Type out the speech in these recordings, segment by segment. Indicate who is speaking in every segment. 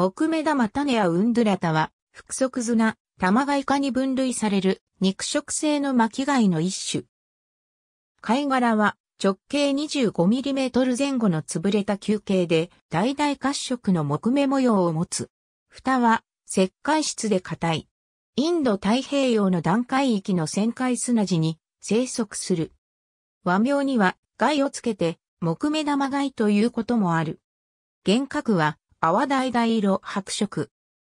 Speaker 1: 木目玉種やウンドゥラタは、複足砂、玉貝科に分類される肉食性の巻貝の一種。貝殻は直径 25mm 前後の潰れた球形で、大々褐色の木目模様を持つ。蓋は石灰質で硬い。インド太平洋の段階域の旋回砂地に生息する。和名には、貝をつけて、木目玉貝ということもある。幻覚は、泡橙色白色。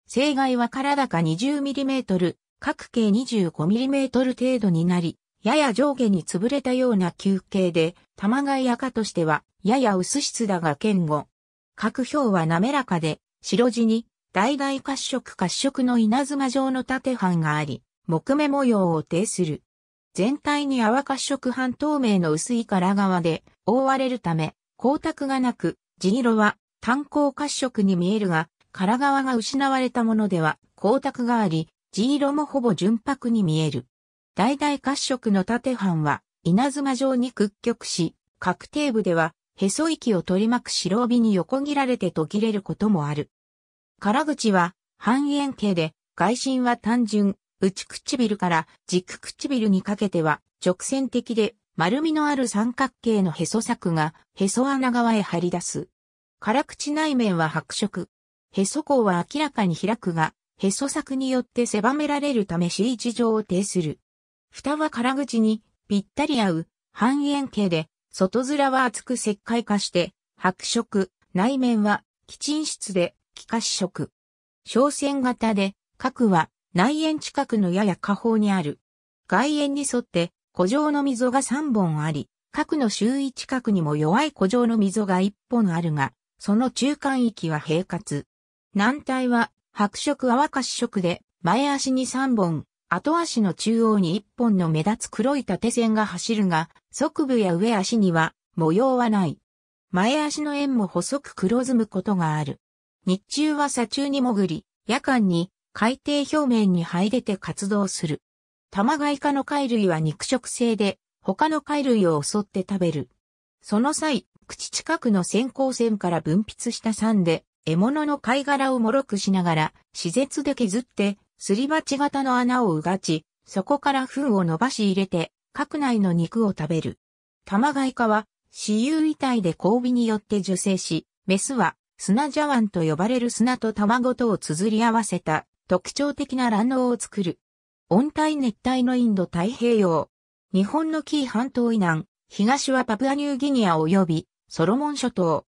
Speaker 1: 生涯は体が 20mm、各径 25mm 程度になり、やや上下に潰れたような球形で、玉貝赤としては、やや薄質だが堅固。角表は滑らかで、白地に、大々褐色褐色の稲妻状の縦版があり、木目模様を呈する。全体に泡褐色半透明の薄い殻側で覆われるため、光沢がなく、地色は炭鉱褐色に見えるが、殻側が失われたものでは光沢があり、地色もほぼ純白に見える。大々褐色の縦版は稲妻状に屈曲し、角底部ではへそ息を取り巻く白帯に横切られて途切れることもある。殻口は半円形で、外心は単純、内唇から軸唇にかけては直線的で丸みのある三角形のへそ柵がへそ穴側へ張り出す。辛口内面は白色。へそ口は明らかに開くが、へそ作によって狭められるため C 字状を呈する。蓋は辛口にぴったり合う半円形で、外面は厚く石灰化して、白色、内面は基沈室で気化し色。小線型で、角は内縁近くのやや下方にある。外円に沿って古城の溝が3本あり、角の周囲近くにも弱い古城の溝が1本あるが、その中間域は平滑。軟体は白色淡かし色で、前足に3本、後足の中央に1本の目立つ黒い縦線が走るが、側部や上足には模様はない。前足の円も細く黒ずむことがある。日中は砂中に潜り、夜間に海底表面に入れて活動する。玉貝科の貝類は肉食性で、他の貝類を襲って食べる。その際、口近くの先行線から分泌した酸で、獲物の貝殻をもろくしながら、施設で削って、すり鉢型の穴をうがち、そこから糞を伸ばし入れて、核内の肉を食べる。玉貝化は、死有遺体で交尾によって受精し、メスは砂茶碗と呼ばれる砂と卵とを綴り合わせた特徴的な卵嚢を作る。温帯熱帯のインド太平洋。日本の紀伊半島以南、東はパプアニューギニア及びソロモン諸島。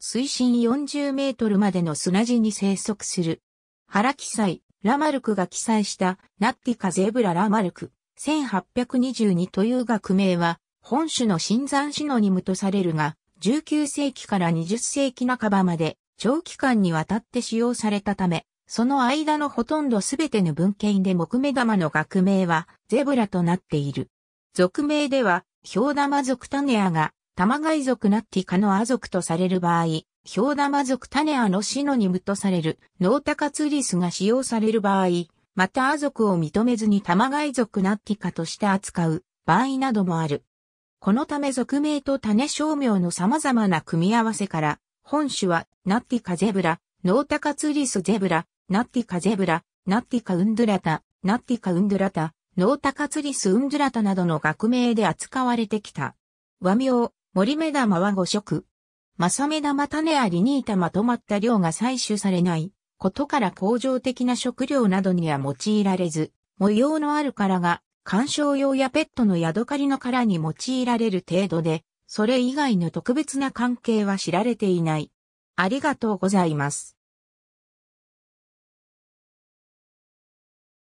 Speaker 1: 水深40メートルまでの砂地に生息する。原記載、ラマルクが記載したナッティカゼブララマルク1822という学名は本種の新山シノニムとされるが19世紀から20世紀半ばまで長期間にわたって使用されたためその間のほとんどすべての文献で木目玉の学名はゼブラとなっている。俗名では、ヒョウダマ族タネアが玉貝族ナッティカのア族とされる場合、ヒョウダマ族タネアのシノニムとされるノータカツリスが使用される場合、またア族を認めずに玉貝族ナッティカとして扱う場合などもある。このため俗名と種商名の様々な組み合わせから、本種はナッティカゼブラ、ノータカツリスゼブラ、ナッティカゼブラ、ナッティカウンドラタ、ナッティカウンドラタ、ノータカツリスウンドラタなどの学名で扱われてきた。和名、森目玉は5色。正目玉種ありー板まとまった量が採取されないことから恒常的な食料などには用いられず、模様のある殻が観賞用やペットのヤドカリの殻に用いられる程度で、それ以外の特別な関係は知られていない。ありがとうございます。